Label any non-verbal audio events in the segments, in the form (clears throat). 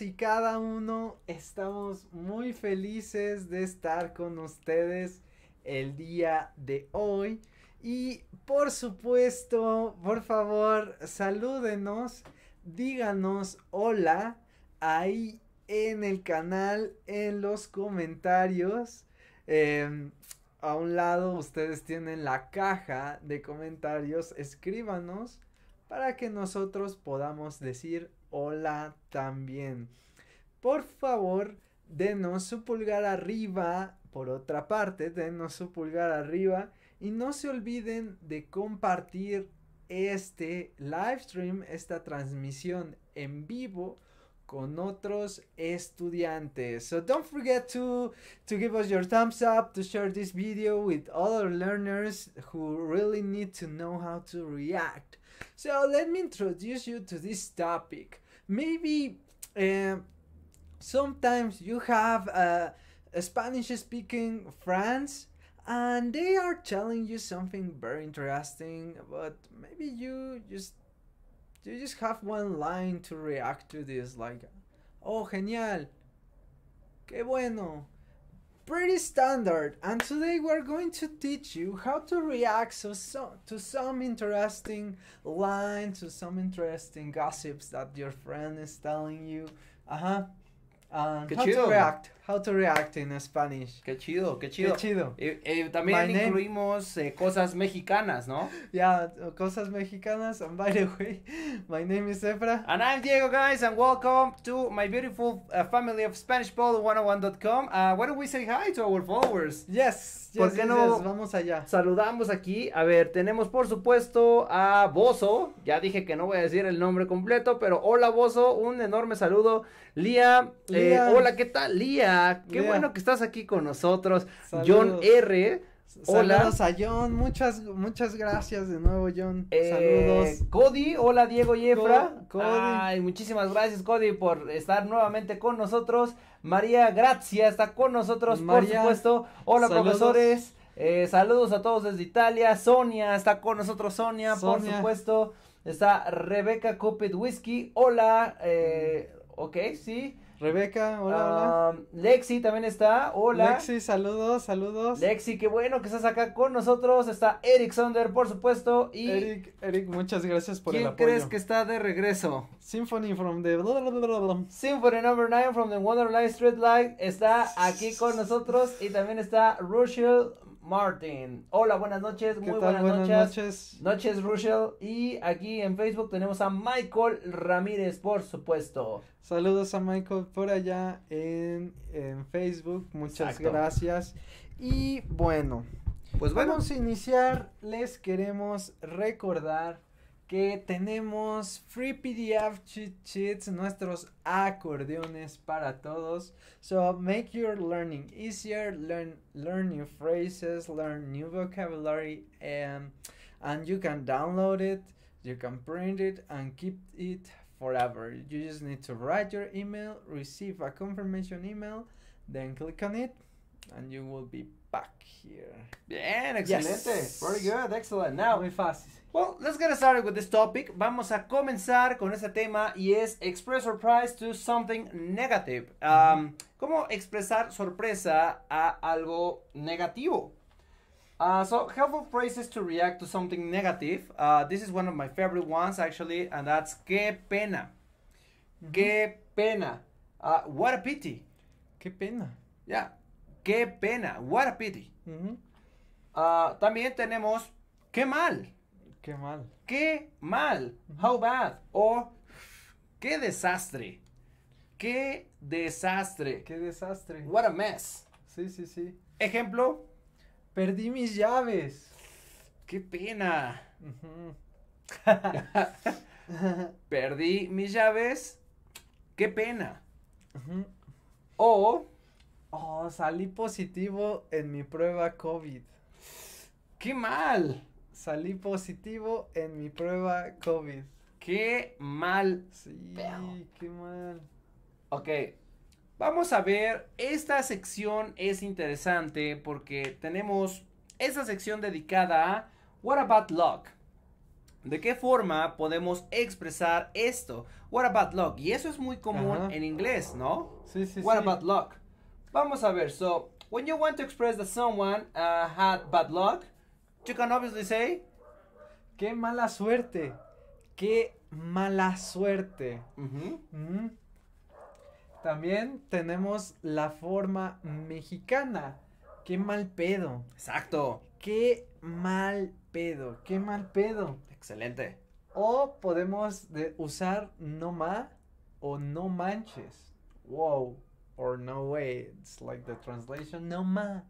y cada uno estamos muy felices de estar con ustedes el día de hoy y por supuesto por favor salúdenos díganos hola ahí en el canal en los comentarios em, a un lado ustedes tienen la caja de comentarios escríbanos para que nosotros podamos decir hola también. Por favor, denos su pulgar arriba. Por otra parte, denos su pulgar arriba. Y no se olviden de compartir este live esta transmisión en vivo con otros estudiantes. So don't forget to, to give us your thumbs up, to share this video with other learners who really need to know how to react. So let me introduce you to this topic. maybe uh, sometimes you have a, uh, a Spanish speaking friends, and they are telling you something very interesting but maybe you just you just have one line to react to this like oh genial qué bueno pretty standard and today we're going to teach you how to react to some, to some interesting line to some interesting gossips that your friend is telling you uh-huh uh, how you. to react How to React in Spanish. Qué chido, qué chido. Qué chido. Eh, eh, también incluimos eh, cosas mexicanas, ¿no? (laughs) Yeah, cosas mexicanas. And by the way, my name is Efra. And I'm Diego, guys, and welcome to my beautiful uh, family of SpanishBall101.com. Uh, why don't we say hi to our followers? Yes, yes, ¿Por qué no vamos allá. Saludamos aquí. A ver, tenemos por supuesto a Bozo. Ya dije que no voy a decir el nombre completo, pero hola Bozo, un enorme saludo. Lía, Lía. hola, ¿qué tal? Lía qué bueno que estás aquí con nosotros. John R. Hola. Saludos a John, muchas, muchas gracias de nuevo, John. Eh, saludos. Cody, hola Diego y Efra. muchísimas gracias, Cody, por estar nuevamente con nosotros. María Gracia está con nosotros, por supuesto. Hola, profesores. Eh, saludos a todos desde Italia. Sonia está con nosotros, Sonia, por supuesto. Está Rebeca Copet Whisky. Hola. Eh, ok, sí. Rebeca, hola, hola. Lexi también está, hola. Lexi, saludos, saludos. Lexi, qué bueno que estás acá con nosotros. Está Eric Sonder, por supuesto. Y Eric, Eric, muchas gracias por el apoyo. ¿Quién crees que está de regreso? Symphony from the... Symphony number nine from the Wonderland Street Light está aquí con nosotros. Y también está Rushel Martin. Hola, buenas noches, muy buenas, noches. Noches, noches Y aquí en Facebook tenemos a Michael Ramírez, por supuesto. Saludos a Michael por allá en, en Facebook. Muchas gracias. Y bueno, pues vamos a iniciar. Les queremos recordar que tenemos free PDF cheat sheets, nuestros acordeones para todos. So make your learning easier, learn learn new phrases, learn new vocabulary, and um, and you can download it, you can print it, and keep it forever. You just need to write your email, receive a confirmation email, then click on it, and you will be back here. Bien, excelente. Yes. Very good, excellent. Now, muy fácil. Well, let's get started with this topic. Vamos a comenzar con este tema y es express surprise to something negative. Um, uh -huh. ¿Cómo expresar sorpresa a algo negativo? Uh, so, helpful phrases to react to something negative. Uh, this is one of my favorite ones, actually, and that's qué pena. Qué pena. Uh, what a pity. Qué pena. Yeah. Qué pena. What a pity. Mm -hmm. también tenemos qué mal. Qué mal. Qué mal. How bad. O qué desastre. Qué desastre. Qué desastre. What a mess. Sí, sí, sí. Ejemplo. Perdí mis llaves. Qué pena. (laughs) Perdí mis llaves. Qué pena. O. Oh, salí positivo en mi prueba COVID. ¡Qué mal! Salí positivo en mi prueba COVID. Qué mal. Sí, qué mal. Ok. Vamos a ver, esta sección es interesante porque tenemos esta sección dedicada a What about luck? ¿De qué forma podemos expresar esto? What about luck? Y eso es muy común en inglés, ¿no? Sí, sí, What about luck? Vamos a ver, so, when you want to express that someone uh, had bad luck, You can obviously say. Qué mala suerte. Qué mala suerte. Mm. También tenemos la forma mexicana. Qué mal pedo. Exacto. Qué mal pedo. Qué mal pedo. Excelente. O podemos usar no ma o no manches. Wow. Or no way. It's like the translation. No ma.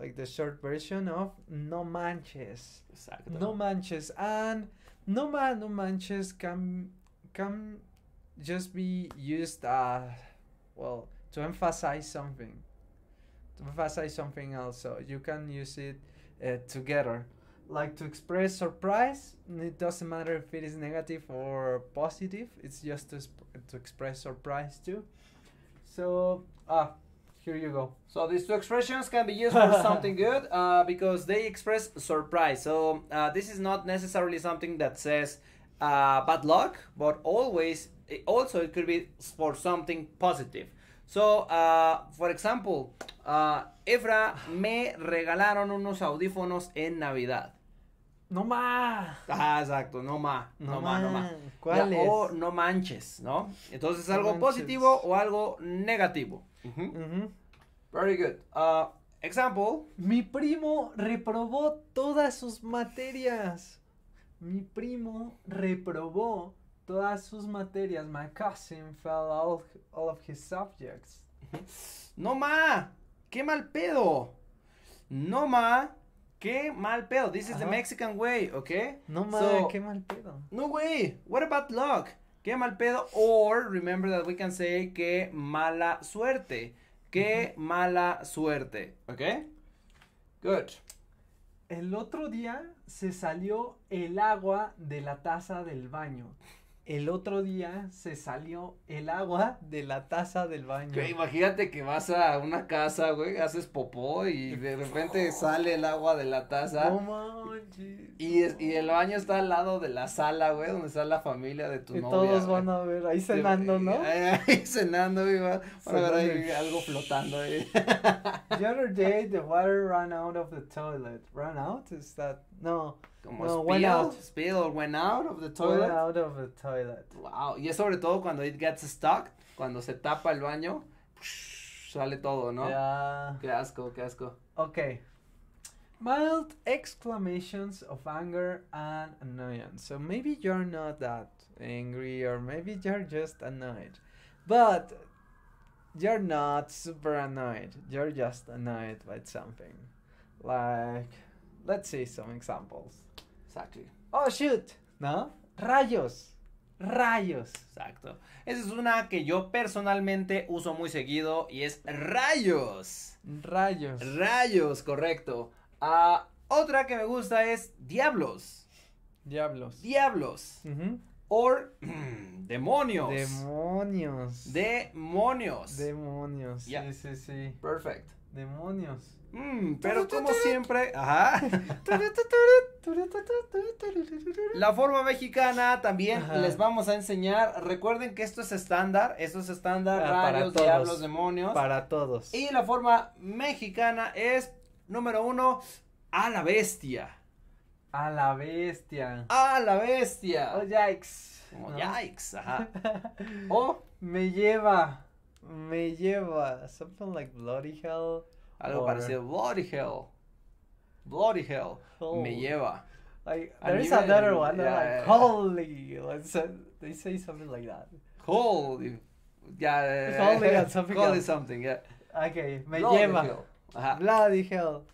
like the short version of No Manches. Exacto. No Manches. And No, man, no Manches can, can just be used, uh, well, to emphasize something. To emphasize something else. So You can use it uh, together. Like to express surprise, it doesn't matter if it is negative or positive, it's just to, to express surprise too. So, ah, uh, here you go. So these two expressions can be used for something (laughs) good uh, because they express surprise. So uh, this is not necessarily something that says uh, bad luck, but always it also it could be for something positive. So, uh, for example, uh, Efra me regalaron unos audífonos en Navidad. No más. Ah, exacto, no más, no, no más, no más. ¿Cuál ya, es? O no manches, ¿no? Entonces algo no positivo o algo negativo. Very good. Uh, example. Mi primo reprobó todas sus materias. Mi primo reprobó todas sus materias. My cousin fell all of his subjects. No ma, qué mal pedo. No ma, qué mal pedo. This is the Mexican way, okay? No ma, qué mal pedo. No way. What about luck? Qué mal pedo. Or remember that we can say qué mala suerte. Qué mala suerte. ¿Ok? Good. El otro día se salió el agua de la taza del baño el otro día se salió el agua de la taza del baño. imagínate que vas a una casa, güey, haces popó y de repente (laughs) sale el agua de la taza. Y, y el baño está al lado de la sala, güey, donde está la familia de tu y todos van a ver ahí cenando, ¿no? Ahí, cenando, güey, va, a ver ahí algo flotando ahí. The other day the water ran out of the toilet. Ran out? Is that No. Como no, spilled, went out. spilled, went out of the toilet. Went out of the toilet. Wow. Y es sobre todo cuando it gets stuck, cuando se tapa el baño, sale todo, ¿no? Yeah. Qué asco, qué asco. Okay. Mild exclamations of anger and annoyance. So maybe you're not that angry, or maybe you're just annoyed. But you're not super annoyed. You're just annoyed by something. Like let's see some examples. Exactly. Oh, shoot, ¿no? Rayos. Rayos. Exacto. Esa es una que yo personalmente uso muy seguido y es rayos. Rayos. Rayos, correcto. Ah, otra que me gusta es diablos. Diablos. Diablos. Or (clears throat) demonios. Demonios. Demonios. Demonios. Sí, sí, sí. Perfecto. Demonios. Mm, pero como siempre, ajá. (laughs) La forma mexicana también les vamos a enseñar. Recuerden que esto es estándar, esto es estándar, ah, Para todos, demonios. Para todos. Y la forma mexicana es, número uno, a la bestia. A la bestia. A la bestia. Oh, yikes. Oh, ajá. (laughs) o me lleva. me lleva something like bloody hell. Algo or... parecido bloody hell. Bloody hell. Oh. Me lleva. Like there is another one. Yeah, like holy. Like, so they say something like that. Holy. Yeah. Holy (laughs) something. Holy something. Yeah. Okay. Me bloody lleva. Hell. Bloody hell.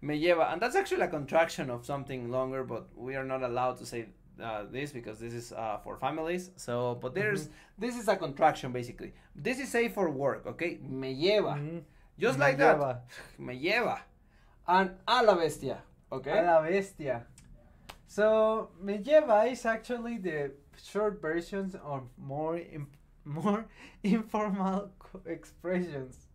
Me lleva, and that's actually a contraction of something longer, but we are not allowed to say uh, this because this is uh, for families. So, but there's mm -hmm. this is a contraction basically. This is safe for work, okay? Me lleva, mm -hmm. just me like lleva. that. (sighs) Me lleva, and a la bestia, okay? A la bestia. So me lleva is actually the short versions of more (laughs) more informal expressions.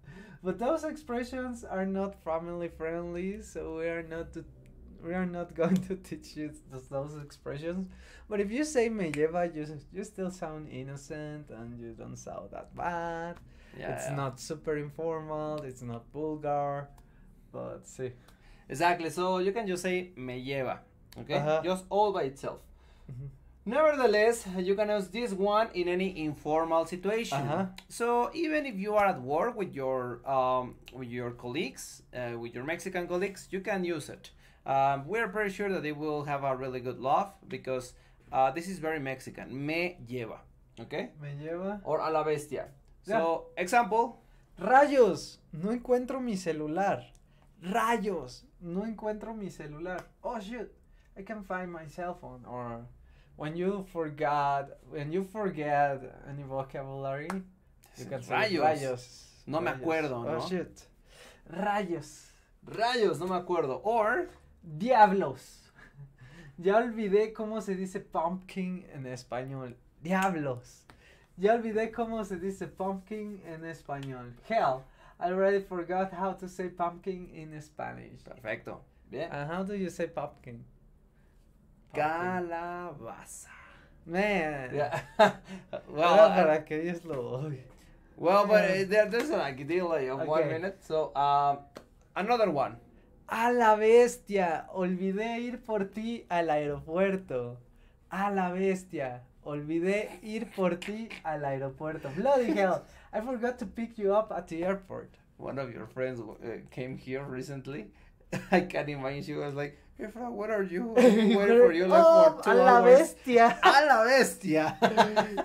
But those expressions are not family friendly, so we are not to we are not (laughs) going to teach you those expressions. But if you say me lleva, you, you still sound innocent and you don't sound that bad. Yeah, it's yeah. not super informal, it's not vulgar, but see. Exactly, so you can just say me lleva, okay? Uh -huh. Just all by itself. Mm -hmm. Nevertheless, you can use this one in any informal situation. Uh -huh. So even if you are at work with your um, with your colleagues, uh, with your Mexican colleagues, you can use it. Um, we're pretty sure that they will have a really good laugh because uh, this is very Mexican. Me lleva. Okay? Me lleva. Or a la bestia. Yeah. So, example. Rayos, no encuentro mi celular. Rayos, no encuentro mi celular. Oh shoot, I can not find my cell phone. Or when you forgot, when you forget any vocabulary, you can say rayos. No rayos. me acuerdo, oh, ¿no? Oh shit. Rayos. Rayos, no me acuerdo. Or Diablos. (laughs) ya olvidé cómo se dice pumpkin en español. Diablos. Ya olvidé cómo se dice pumpkin en español. Hell, I already forgot how to say pumpkin in Spanish. Perfecto. Bien. And how do you say pumpkin? pumpkin. Calabaza. Man. Yeah. (laughs) well, para que ellos lo Well, but uh, there, there's a like, delay of okay. one minute, so um, another one. A la bestia, olvidé ir por ti al aeropuerto. A la bestia, olvidé ir por ti al aeropuerto. Bloody hell, (laughs) I forgot to pick you up at the airport. One of your friends eh, came here recently (laughs) I can not imagine she was like, Efra, what are you? (laughs) Where for you like oh, for two a la hours. bestia. (laughs) A la bestia.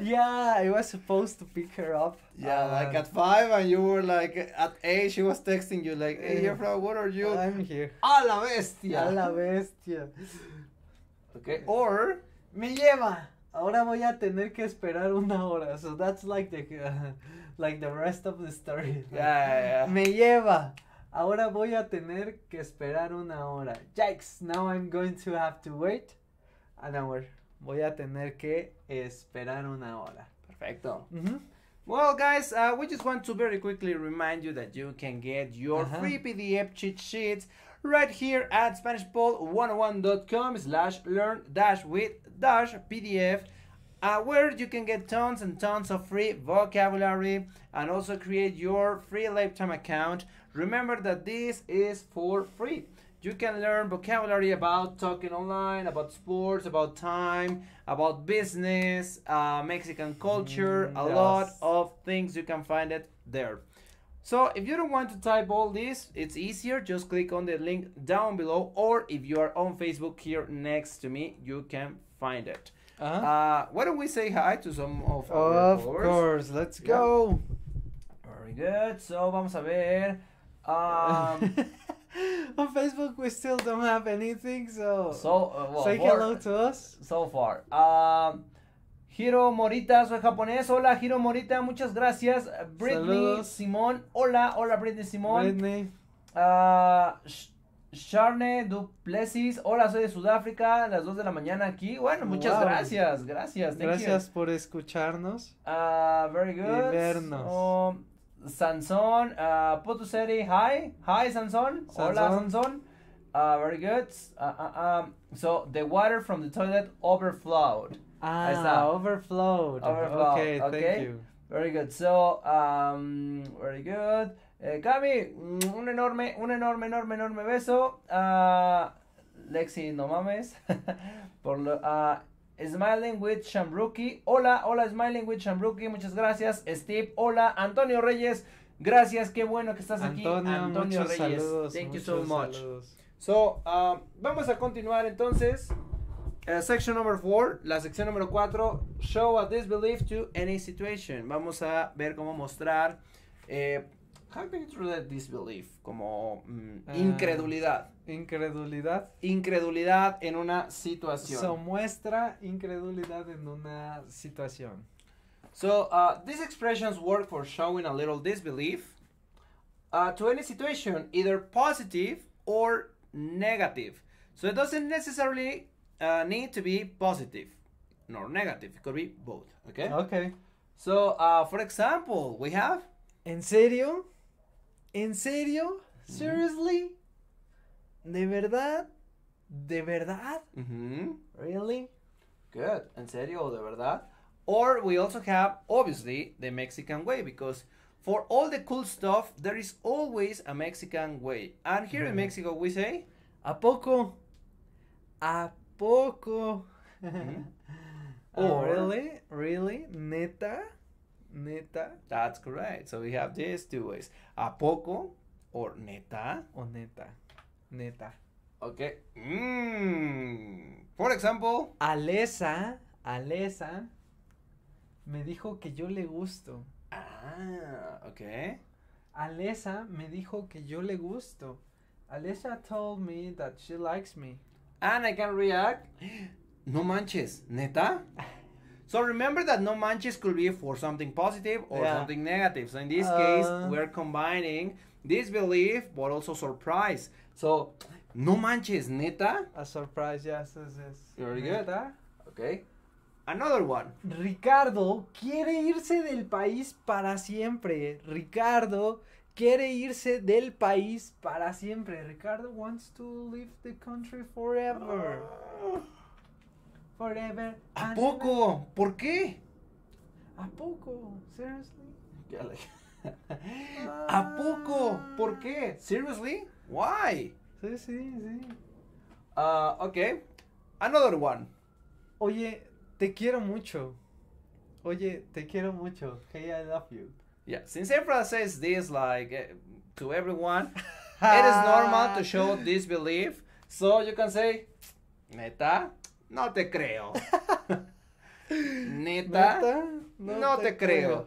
yeah, I was supposed to pick her up. Yeah, um, like at five, and you were like at eight. She was texting you like, Hey, eh, Efra, what are you? I'm here. A la bestia. A la bestia. okay. Or me lleva. Ahora voy a tener que esperar una hora. So that's like the uh, like the rest of the story. Like, yeah, yeah, yeah. Me lleva. Ahora voy a tener que esperar una hora. Yikes, now I'm going to have to wait an hour. Voy a tener que esperar una hora. Perfecto. Mm -hmm. Well, guys, uh, we just want to very quickly remind you that you can get your uh -huh. free PDF cheat sheets right here at SpanishPol101.com slash learn dash with dash PDF uh, where you can get tons and tons of free vocabulary and also create your free lifetime account Remember that this is for free. You can learn vocabulary about talking online, about sports, about time, about business, uh, Mexican culture, mm, a yes. lot of things. You can find it there. So if you don't want to type all this, it's easier. Just click on the link down below, or if you are on Facebook here next to me, you can find it. Uh -huh. uh, why don't we say hi to some of, of our Of course, let's go. Yeah. Very good. So vamos a ver. Um, (laughs) on Facebook, we still don't have anything, so so uh, say hello to us. So far, um, Hiro Morita, soy japonés. Hola, Hiro Morita, muchas gracias. Britney Simón, hola, hola, Britney Simón. Britney. Uh, Duplessis, hola, soy de Sudáfrica, las 2 de la mañana aquí. Bueno, muchas gracias, gracias. gracias por escucharnos. Uh, very good. vernos. Um, Sansón, uh, Putusetti, hi, hi Sansón, hola Sansón. Uh, very good. Uh, uh, um, so the water from the toilet overflowed. Ah, overflowed. overflowed. Okay, okay, thank you. Very good. So, um, very good. Eh, uh, Cami, un enorme, un enorme, enorme, enorme beso. Uh, Lexi, no mames. (laughs) Por lo, uh, Smiling with Shamruki. Hola, hola Smiling with Shamruki. Muchas gracias. Steve, hola. Antonio Reyes. Gracias, qué bueno que estás aquí. Antonio Reyes. Thank you so much. So, ah, vamos a continuar entonces. Eh, section number four, la sección número 4, show a disbelief to any situation. Vamos a ver cómo mostrar eh, Hackneyed Rooted Disbelief, como mm, ah, incredulidad. Incredulidad. Incredulidad en una situación. So muestra incredulidad en una situación. So uh, these expressions work for showing a little disbelief uh, to any situation, either positive or negative. So it doesn't necessarily uh, need to be positive nor negative. It could be both. Okay. Okay. So uh, for example, we have. ¿En serio? ¿En serio? ¿Seriously? ¿De verdad? ¿De verdad? Mm -hmm. Really? Good. ¿En serio? ¿De verdad? Or we also have, obviously, the Mexican way because for all the cool stuff, there is always a Mexican way. And here mm -hmm. in Mexico, we say, ¿A poco? ¿A poco? Mm -hmm. (laughs) or, oh, really? Really? ¿Neta? Neta. That's correct. So we have these two ways. A poco o neta. O neta. Neta. Okay. Mm. For example. Alesa. Alesa. Me dijo que yo le gusto. Ah, ok. Alesa me dijo que yo le gusto. Alessa told me that she likes me. And I can react. (gasps) No manches, neta. (laughs) So remember that no manches could be for something positive or yeah. something negative. So in this uh, case, we're combining disbelief but also surprise. So no manches, neta. A surprise, yes, yes, yes. Very neta. good. Okay. Another one. Ricardo quiere irse del país para siempre. Ricardo quiere irse del país para siempre. Ricardo wants to leave the country forever. Ah forever. ¿A poco? ¿Por qué? ¿A poco? Seriously? (laughs) ¿A ah. poco? ¿Por qué? Seriously? Why? Sí, sí, sí. Uh, ok. Another one. Oye, te quiero mucho. Oye, te quiero mucho. Hey, I love you. Yeah, since Efra says this like eh, to everyone, (laughs) it is normal to show disbelief. So you can say, neta, no te creo. (laughs) Neta, Neta? No, no te, te creo. creo.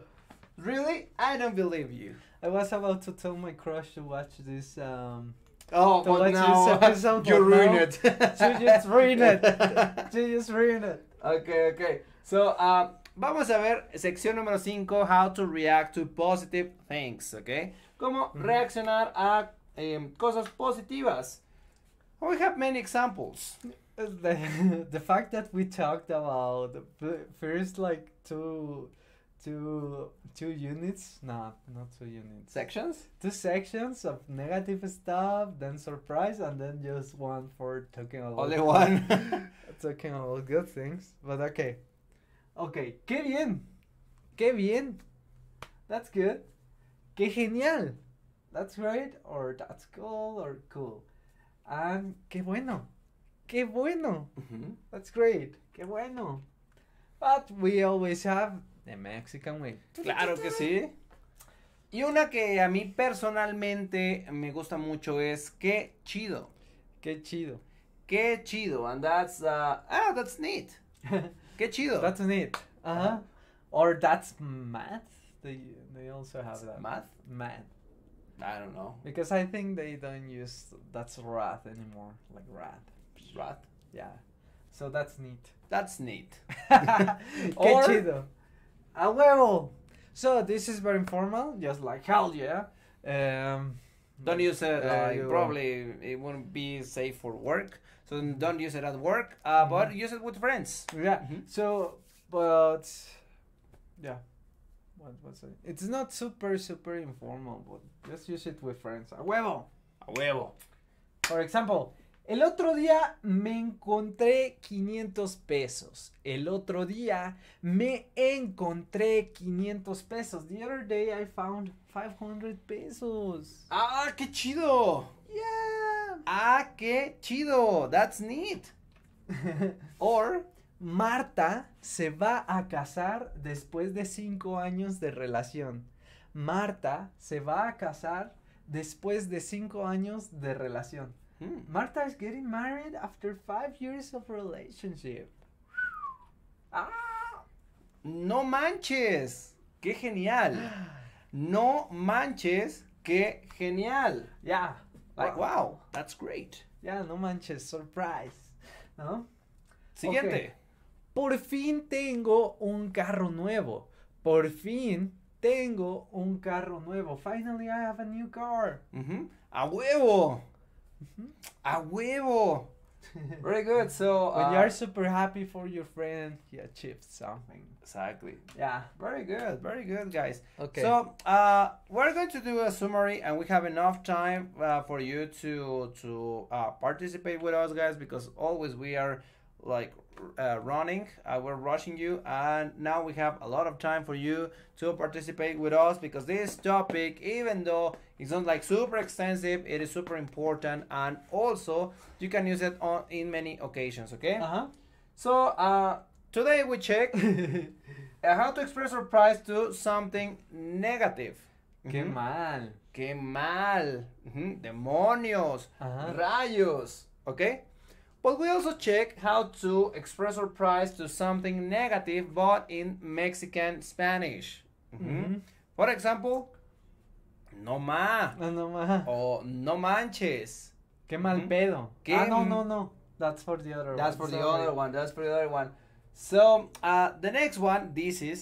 Really? I don't believe you. I was about to tell my crush to watch this. Um, oh, to but now episode, you ruined it. (laughs) you just ruined it. (laughs) you just ruined it. Okay, okay. So, um, vamos a ver sección número 5, how to react to positive things, okay? Cómo mm -hmm. reaccionar a um, cosas positivas. We have many examples the, (laughs) the fact that we talked about the first like two two two units no not two units sections two sections of negative stuff then surprise and then just one for talking about only one (laughs) talking about good things but okay okay qué bien qué bien that's good qué genial that's great or that's cool or cool and qué bueno qué bueno. That's great. Qué bueno. But we always have the Mexican way. Claro que sí. Y una que a mí personalmente me gusta mucho es qué chido. Qué chido. Qué chido. And that's uh, ah, that's neat. (laughs) qué chido. That's neat. Uh -huh. Or that's math. They they also have that. Math. Math. I don't know. Because I think they don't use that's wrath anymore, like wrath. Yeah. So that's neat. That's neat. (laughs) (laughs) Qué or, chido. A huevo. So this is very informal, just like hell yeah. Um, don't use it. Uh, uh, probably it wouldn't be safe for work, so mm-hmm. don't use it at work. Uh, mm -hmm. But use it with friends. Yeah. Mm -hmm. So, but yeah, what was it? It's not super super informal, but just use it with friends. A huevo. A huevo. For example, El otro día me encontré 500 pesos. El otro día me encontré 500 pesos. The other day I found 500 pesos. ¡Ah, qué chido! Yeah. ¡Ah, qué chido! That's neat. (laughs) Or Marta se va a casar después de 5 años de relación. Marta se va a casar después de 5 años de relación. Hmm. Marta is getting married after five years of relationship. Ah, no manches. Qué genial. (gasps) No manches. Qué genial. Yeah. Like, wow. that's great. Yeah, no manches. Surprise. ¿No? Siguiente. Por fin tengo un carro nuevo. Por fin tengo un carro nuevo. Finally, I have a new car. A huevo. Mm-hmm. A huevo! (laughs) Very good. So when uh, you are super happy for your friend, he achieved something. Exactly. Yeah. Very good. Very good, guys. Okay. So uh, we're going to do a summary, and we have enough time uh, for you to to uh participate with us, guys, because always we are like uh, running uh, we're rushing you and now we have a lot of time for you to participate with us because this topic even though it's not like super extensive it is super important and also you can use it on in many occasions okay uh-huh so uh today we check (laughs) uh, how to express surprise to something negative Qué mm -hmm. mal. Qué mal. Mm -hmm. Demonios. Uh -huh. Rayos. Okay. But we also check how to express our to something negative, but in Mexican Spanish. Mm -hmm. Mm -hmm. For example, no más. Ah, no, no más. Or no manches. Qué mal mm -hmm. pedo. ¿Qué ah, no, no, no. That's for the other That's one. That's for Sorry. the other one. That's for the other one. So, uh, the next one, this is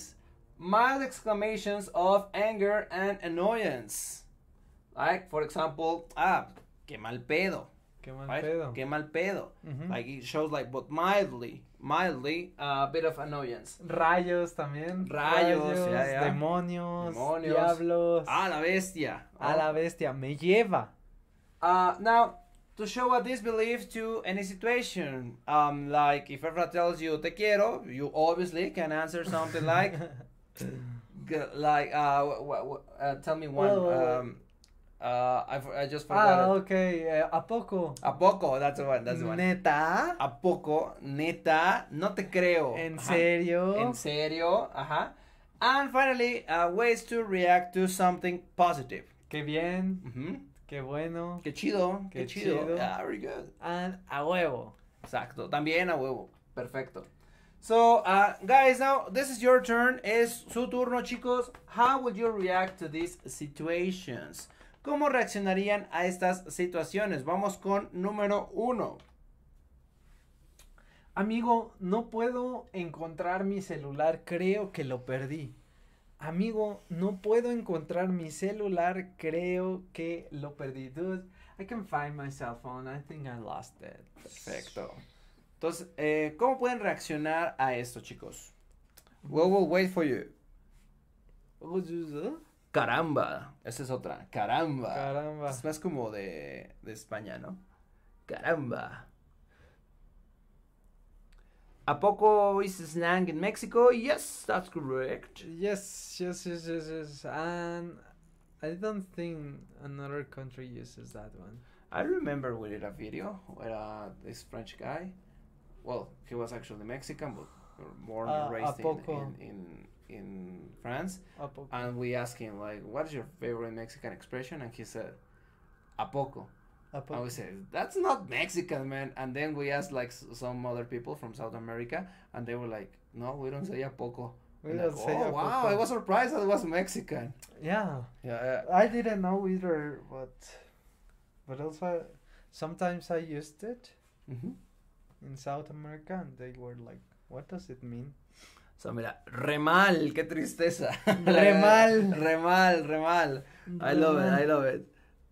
mild exclamations of anger and annoyance. Like, for example, ah, qué mal pedo. Qué mal right? pedo. Qué mal pedo. Mm -hmm. Like it shows like but mildly, mildly a bit of annoyance. Rayos también. Rayos, Rayos yeah, yeah. Demonios, demonios, diablos. A la bestia. Oh. A la oh. bestia me lleva. Uh, now to show a disbelief to any situation. Um, like if everyone tells you te quiero, you obviously can answer something like (laughs) like uh, uh, tell me one. Whoa, whoa, whoa. Um, uh, I, I just ah, forgot. Ah, it. okay. Uh, a poco. A poco. That's the one. That's the one. Neta. A poco. Neta. No te creo. En Ajá. serio. En serio. Ajá. And finally, uh, ways to react to something positive. Qué bien. Mm -hmm. Qué bueno. Qué chido. Qué, chido. chido. Yeah, very good. And a huevo. Exacto. También a huevo. Perfecto. So, uh, guys, now this is your turn. Es su turno, chicos. How would you react to these situations? ¿Cómo reaccionarían a estas situaciones? Vamos con número uno. Amigo, no puedo encontrar mi celular, creo que lo perdí. Amigo, no puedo encontrar mi celular, creo que lo perdí. Dude, I can find my cell phone, I think I lost it. Perfecto. Entonces, eh, ¿cómo pueden reaccionar a esto, chicos? We will wait for you. Caramba. Esa es otra. Caramba. Caramba. Es más como de, de España, ¿no? Caramba. ¿A poco is slang en Mexico? Yes, that's correct. Yes, yes, yes, yes, yes. And I don't think another country uses that one. I remember we did a video where uh, this French guy, well, he was actually Mexican, but more and ah, raised in, in in France, a poco. and we asked him like, "What's your favorite Mexican expression?" And he said, "A poco." A poco. And we said, "That's not Mexican, man." And then we asked like some other people from South America, and they were like, "No, we don't say a poco." We and don't like, say oh, a wow! Poco. I was surprised that it was Mexican. Yeah. Yeah. I didn't know either, but but also sometimes I used it mm -hmm. in South America, and they were like, "What does it mean?" O sea, mira, re mal, qué tristeza. (laughs) Re mal. re mal, re mal. I love it, I love it.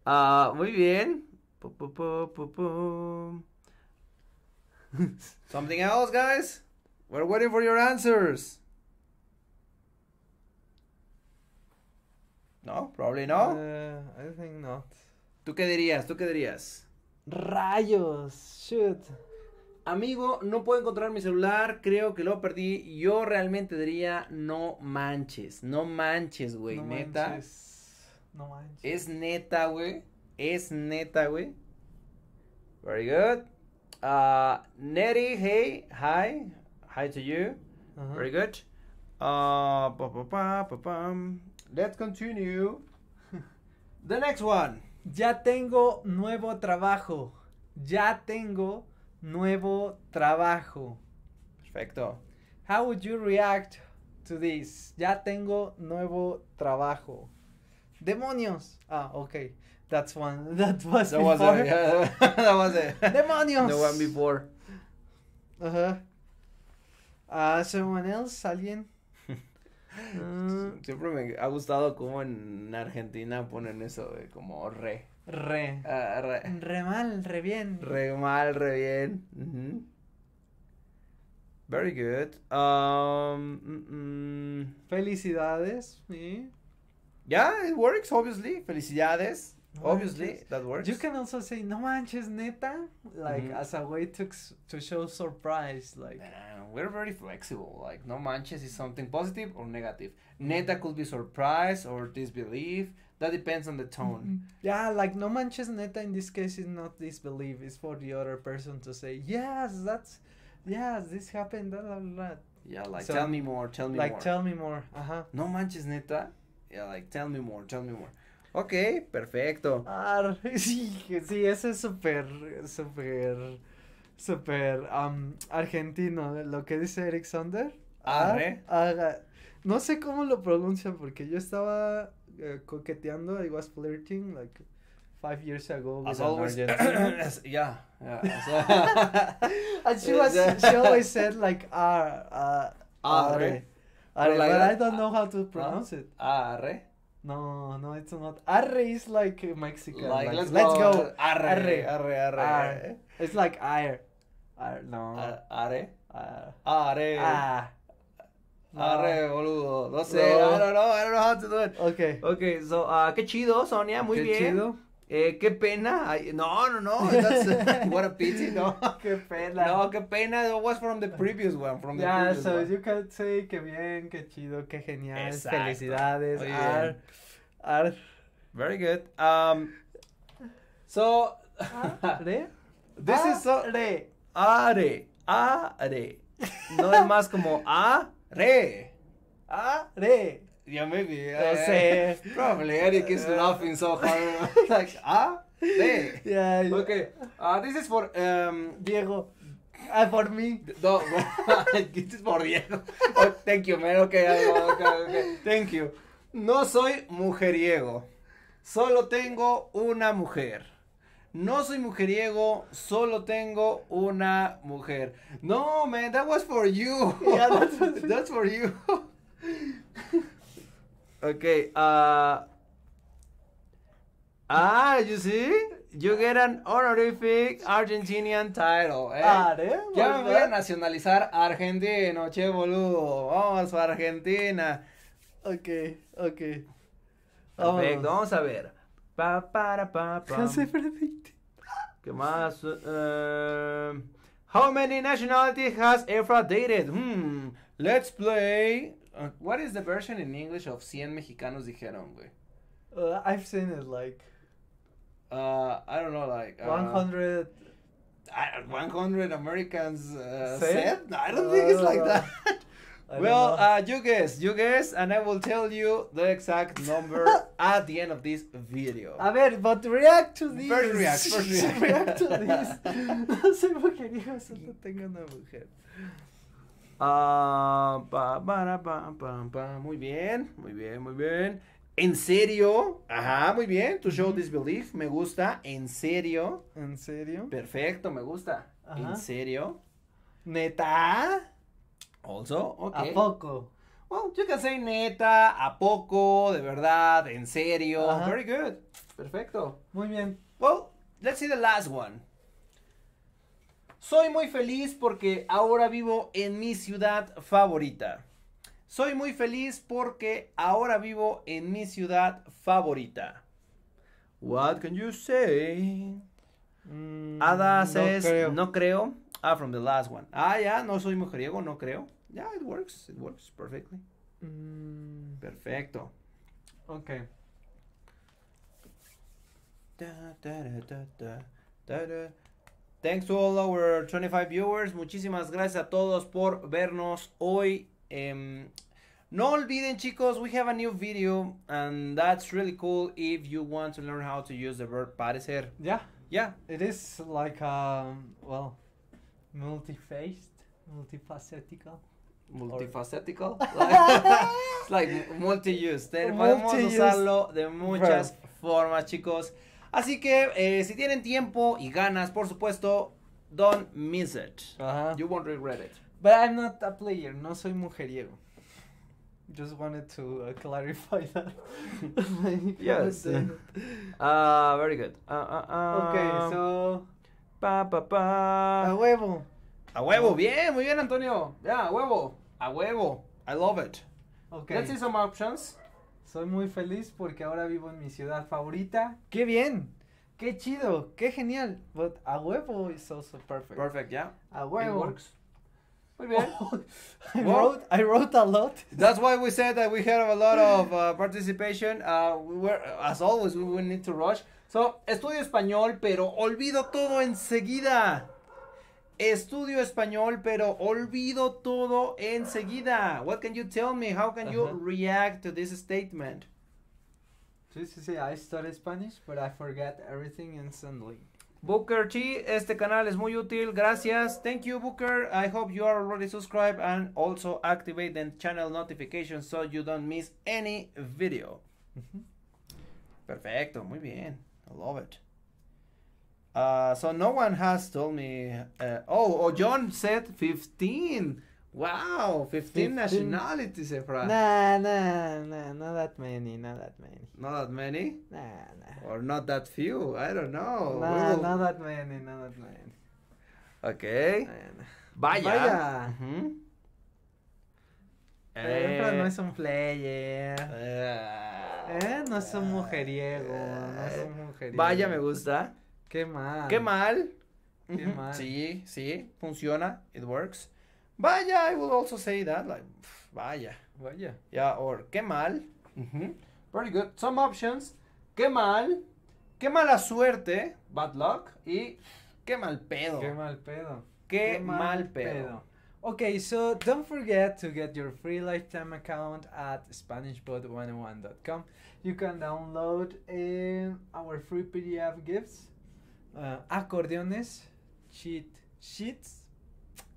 Uh, muy bien. (laughs) Something else, guys? We're waiting for your answers. No, probably no. Uh, I think not. ¿Tú qué dirías? ¿Tú qué dirías? Rayos, shoot. Amigo, no puedo encontrar mi celular, creo que lo perdí. Yo realmente diría, no manches, no manches, güey, no neta. Manches. No manches. Es neta, güey. Es neta, güey. Very good. ah Neri, hey, hi. Hi to you. Very good. Uh, pa pa Let's continue. (laughs) The next one. Ya tengo nuevo trabajo. Ya tengo nuevo trabajo. Perfecto. How would you react to this? Ya tengo nuevo trabajo. Demonios. Ah, ok. That's one. (laughs) That was that Was it. that was (laughs) Demonios. The one before. Uh huh. Uh, someone else, alguien. (laughs) Siempre me ha gustado cómo en Argentina ponen eso de como re. Re. Uh, re. Re mal, re bien. Re mal, re bien. Very good. Um, mm, Felicidades. ¿sí? Yeah, it works, obviously. Felicidades. obviously, that works. You can also say, no manches, neta, like mm -hmm. as a way to, to show surprise. Like, uh, we're very flexible. Like, no manches is something positive or negative. Neta could be surprise or disbelief That depends on the tone. Mm-hmm. Yeah, like no manches neta in this case is not disbelief. It's for the other person to say, yes, that's, yes, this happened, Yeah, like tell me more, tell me more. Like tell me more, uh-huh. No manches neta. Yeah, like tell me more, tell me more. Ok, perfecto. Ah, (laughs) sí, sí, ese es súper, súper, súper um, argentino, ¿eh? lo que dice Eric Sander. Ah, ¿eh? no sé cómo lo pronuncia porque yo estaba uh, coqueteando, I was flirting like five years ago. As always, (coughs) as, yeah, yeah. and (laughs) (laughs) she was she always said like ar uh, are. like but I don't uh, know how to uh-huh. pronounce it. Arre. No, no, it's not. Arre is like Mexican. Like, like let's, let's, go. go. Arre. Arre. Arre. Arre. Arre. It's like air. Ar, no. Uh, are. Uh, are. Ah. Arre, ah. boludo. No sé. No. I don't know. I don't know how to do it. Okay. Okay, so, ah, qué chido, Sonia. Muy bien. Qué chido. Eh, qué pena. no, no, no. (laughs) Eh, what a pity. No. (laughs) qué pena. No, qué pena. It was from the previous one. From the yeah, so you can say qué bien, qué chido, qué genial. Felicidades. Muy ar, Very good. Um, so. (laughs) re. This is so. Are. Are. Are. No es más como a. Re! Ah, re! Yeah, maybe. no sé eh. sé. probably Eric is eh. laughing so hard. (laughs) like ah, re. Yeah. Okay. Uh, this is for um Diego. Uh, ah, for me. No, (laughs) this is for Diego. Oh, thank you, man. Okay, okay, okay. Thank you. No soy mujeriego. Solo tengo una mujer. No soy mujeriego, solo tengo una mujer. No, man, that was for you. (laughs) Yeah, (laughs) that's, for you. (laughs) ok, uh, ah, you see? You get an honorific Argentinian title, eh. ya me voy a nacionalizar argentino, che, boludo. Vamos a Argentina. Ok, ok. Perfecto, vamos a ver. Pa, pa, pa. más? Uh, ehm, how many nationalities has Efra dated? Hmm, let's play. Uh, what is the version in English of 100 mexicanos dijeron, güey? Uh, I've seen it like. Uh, I don't know, like. Uh, 100. 100 Americans uh, said? I don't think uh, it's like that. (laughs) well, uh, you guess, you guess, and I will tell you the exact number (laughs) at the end of this video. A ver, but react to this. First react, first (laughs) react. to this. (laughs) No soy mujeriego, solo tengo una mujer. Uh, pa, pa, pa, pa, Muy bien, muy bien, muy bien. ¿En serio? Ajá, muy bien. To show disbelief, me gusta. ¿En serio? ¿En serio? Perfecto, me gusta. ¿En serio? ¿Neta? Also, okay. ¿A poco? Well, you can say neta, a poco, de verdad, en serio. Very good. Perfecto. Muy bien. Well, let's see the last one. Soy muy feliz porque ahora vivo en mi ciudad favorita. Soy muy feliz porque ahora vivo en mi ciudad favorita. What can you say? Mm, Ada no creo. Ah, from the last one. Ah, ya, no soy mujeriego, no creo. Yeah, it works. It works perfectly. Mm. Perfecto. Okay. Da, da, da, Thanks to all our 25 viewers. Muchísimas gracias a todos por vernos hoy. Um, no olviden chicos, we have a new video and that's really cool if you want to learn how to use the verb parecer. Yeah. Yeah. It is like, um, well, multifaced, multifacetical Multifacético? (laughs) like, like multi-use. Multi podemos usarlo de muchas formas, chicos. Así que eh, si tienen tiempo y ganas, por supuesto, don't miss it. You won't regret it. But I'm not a player, no soy mujeriego. Just wanted to uh, clarify that. (laughs) yes. (laughs) ah very good. Ah, ah, okay, ah. so Pa, pa, pa. A huevo. A huevo, ah. bien, muy bien, Antonio. Ya, a huevo. A huevo. I love it. Okay. Let's see some options. Soy muy feliz porque ahora vivo en mi ciudad favorita. ¡Qué bien! ¡Qué chido! ¡Qué genial! But a huevo is also perfect. Perfect, yeah. A huevo. (laughs) I wrote I wrote a lot. That's why we said that we have a lot of uh, participation. Uh, we were, as always, we will need to rush. So, estudio español, pero olvido todo enseguida. Estudio español, pero olvido todo enseguida. What can you tell me? How can uh -huh. you react to this statement? Just to say, I studied Spanish, but I forgot everything instantly. Booker T, este canal es muy útil. Gracias. Thank you, Booker. I hope you are already subscribed and also activate the channel notifications so you don't miss any video. Perfecto, muy bien. I love it. Uh, so no one has told me. Eh, oh, oh, John said 15. Wow, 15, nationalities, Efra. Eh, nah, nah, nah, not that many, not that many. Not that many? Nah, nah. Or not that few, I don't know. not that many, not that many. Okay. Vaya. Vaya. eh. Efra no es un player. Ah. Eh. no es un mujeriego, no es un eh, mujeriego. Vaya, me gusta. Qué mal. Qué mal. Qué mal. Sí, sí, funciona, it works. Vaya, I will also say that, like, vaya. Vaya. Yeah, or qué mal. Mm -hmm. Very good. Some options. Qué mal. Qué mala suerte. Bad luck. Y qué mal pedo. Qué mal pedo. Qué, qué mal, mal pedo. pedo. Okay, so don't forget to get your free lifetime account at SpanishBot101.com. You can download uh, our free PDF gifts, uh, cheat sheets.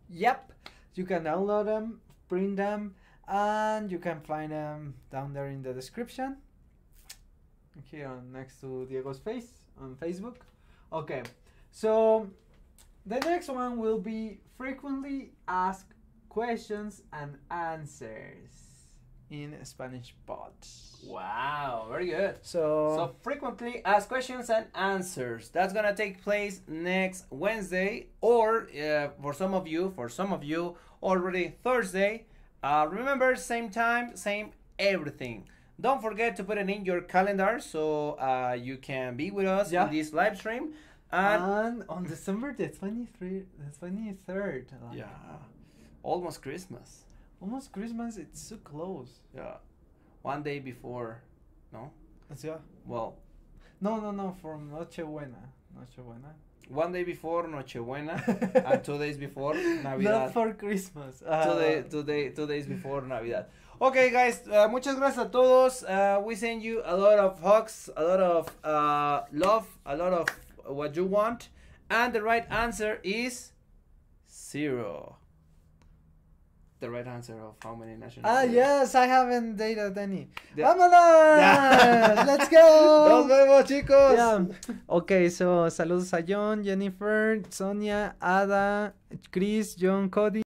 Yep. You can download them, print them, and you can find them down there in the description. Here on next to Diego's face on Facebook. Okay, so the next one will be frequently asked questions and answers in Spanish pods. Wow, very good. So, so frequently asked questions and answers. That's gonna take place next Wednesday, or uh, for some of you, for some of you, already Thursday. Uh, remember, same time, same everything. Don't forget to put it in your calendar so uh, you can be with us yeah. in this live stream. And, and on December the 23rd, the 23rd. Like, yeah, almost Christmas. Almost Christmas. It's so close. Yeah, one day before. No. Yeah. Well. No, no, no. From Nochebuena. Nochebuena. One day before Nochebuena (laughs) and two days before Navidad. Not for Christmas. Uh, two, day, two, day, two days before Navidad. Okay, guys, uh, muchas gracias a todos. Uh, we send you a lot of hugs, a lot of uh, love, a lot of what you want. And the right answer is zero. the right answer of how many national. Ah, yes, I haven't dated any. ¡Vámonos! (laughs) (laughs) ¡Let's go! ¡Nos vemos, chicos! Yeah. Ok, so saludos a John, Jennifer, Sonia, Ada, Chris, John, Cody.